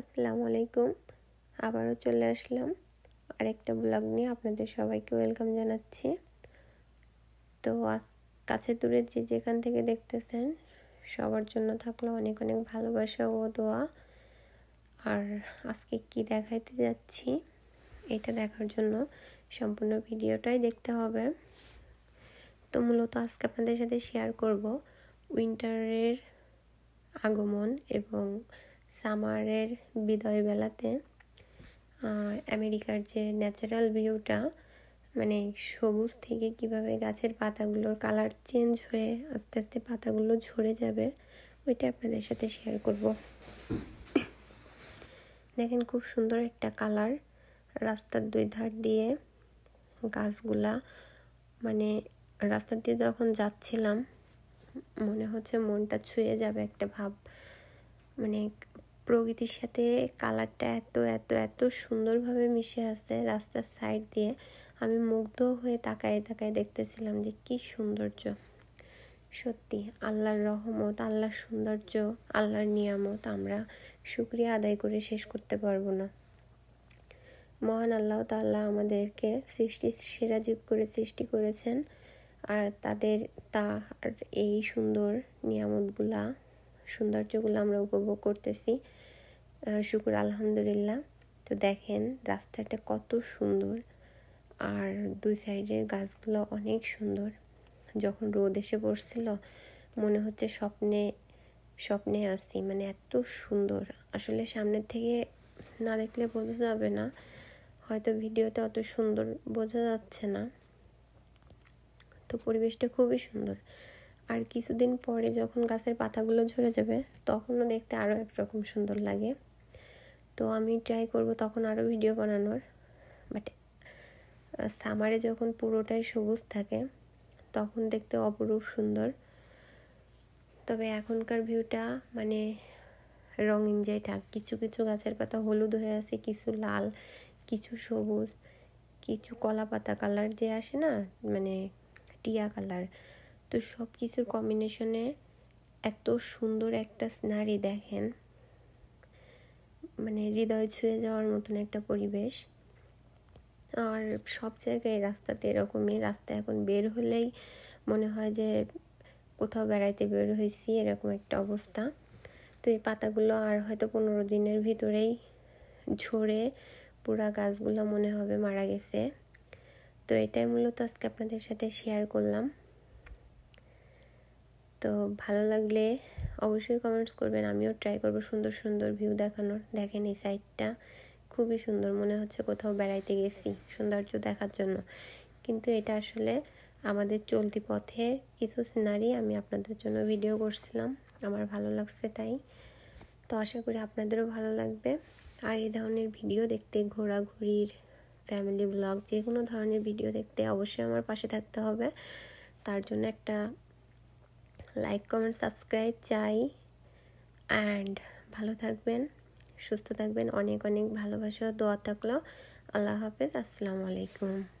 আসসালামু আলাইকুম আবারও চলে আসলাম আরেকটা ব্লগ নিয়ে আপনাদের সবাইকে ওয়েলকাম জানাচ্ছি তো আজ কাছে দূরে যে যেখান থেকে দেখতেছেন সবার জন্য থাকলো অনেক অনেক ভালোবাসা ও দোয়া আর আজকে কি দেখাইতে যাচ্ছি এটা দেখার জন্য সম্পূর্ণ ভিডিওটাই দেখতে হবে তো মূলত আজকে আপনাদের সাথে শেয়ার করব উইন্টারের আগমন এবং সামারের বিদায় বেলাতে আমেরিকার যে ন্যাচারাল ভিউটা মানে সবুজ থেকে কিভাবে গাছের পাতাগুলোর কালার চেঞ্জ হয়ে আস্তে আস্তে পাতাগুলো ঝরে যাবে ওইটা আপনাদের সাথে শেয়ার করব দেখেন খুব সুন্দর একটা কালার রাস্তার দুই ধার দিয়ে গাছগুলা মানে রাস্তা দিয়ে যখন যাচ্ছিলাম মনে হচ্ছে মনটা ছুঁয়ে যাবে একটা ভাব মানে প্রকৃতির সাথে কালারটা এত এত এত সুন্দরভাবে মিশে আছে রাস্তার সাইড দিয়ে আমি মুগ্ধ হয়ে তাকায় তাকায় দেখতেছিলাম যে কি সৌন্দর্য সত্যি আল্লাহর রহমত আল্লাহর সৌন্দর্য আল্লাহর নিয়ামত আমরা শুক্রিয়া আদায় করে শেষ করতে পারবো না মহান আল্লাহ তাল্লাহ আমাদেরকে সৃষ্টি সেরা জীব করে সৃষ্টি করেছেন আর তাদের তার এই সুন্দর নিয়ামতগুলা সৌন্দর্যগুলো আমরা উপভোগ করতেছি শুকুর আলহামদুলিল্লাহ তো দেখেন রাস্তাটা কত সুন্দর আর দুই সাইডের গাছগুলো অনেক সুন্দর যখন রোদ এসে পড়ছিল মনে হচ্ছে স্বপ্নে স্বপ্নে আসি মানে এত সুন্দর আসলে সামনের থেকে না দেখলে বোঝা যাবে না হয়তো ভিডিওতে অত সুন্দর বোঝা যাচ্ছে না তো পরিবেশটা খুবই সুন্দর আর কিছুদিন পরে যখন গাছের পাতাগুলো ঝরে যাবে তখনও দেখতে আরও একরকম সুন্দর লাগে তো আমি ট্রাই করব তখন আরও ভিডিও বানানোর বাট সামারে যখন পুরোটাই সবুজ থাকে তখন দেখতে অপরূপ সুন্দর তবে এখনকার ভিউটা মানে রঙিন ঠাক কিছু কিছু গাছের পাতা হলুদ হয়ে আছে কিছু লাল কিছু সবুজ কিছু কলা পাতা কালার যে আসে না মানে টিয়া কালার তো সব কিছুর কম্বিনেশনে এত সুন্দর একটা স্নারি দেখেন মানে হৃদয় ছুঁয়ে যাওয়ার মতন একটা পরিবেশ আর সব জায়গায় রাস্তাতে এরকমই রাস্তা এখন বের হলেই মনে হয় যে কোথাও বেড়াইতে বের হয়েছি এরকম একটা অবস্থা তো এই পাতাগুলো আর হয়তো পনেরো দিনের ভিতরেই ঝরে পুরা গাছগুলো মনে হবে মারা গেছে তো এটাই মূলত আজকে আপনাদের সাথে শেয়ার করলাম তো ভালো লাগলে অবশ্যই কমেন্টস করবেন আমিও ট্রাই করব সুন্দর সুন্দর ভিউ দেখানোর দেখেন এই সাইডটা খুবই সুন্দর মনে হচ্ছে কোথাও বেড়াইতে গেছি সৌন্দর্য দেখার জন্য কিন্তু এটা আসলে আমাদের চলতি পথে কিছু সিনারি আমি আপনাদের জন্য ভিডিও করছিলাম আমার ভালো লাগছে তাই তো আশা করি আপনাদেরও ভালো লাগবে আর এই ধরনের ভিডিও দেখতে ঘোরাঘুরির ফ্যামিলি ব্লগ যে কোনো ধরনের ভিডিও দেখতে অবশ্যই আমার পাশে থাকতে হবে তার জন্য একটা লাইক কমেন্ট সাবস্ক্রাইব চাই অ্যান্ড ভালো থাকবেন সুস্থ থাকবেন অনেক অনেক ভালোবাসা দোয়া থাকলো আল্লাহ হাফেজ আসসালামু আলাইকুম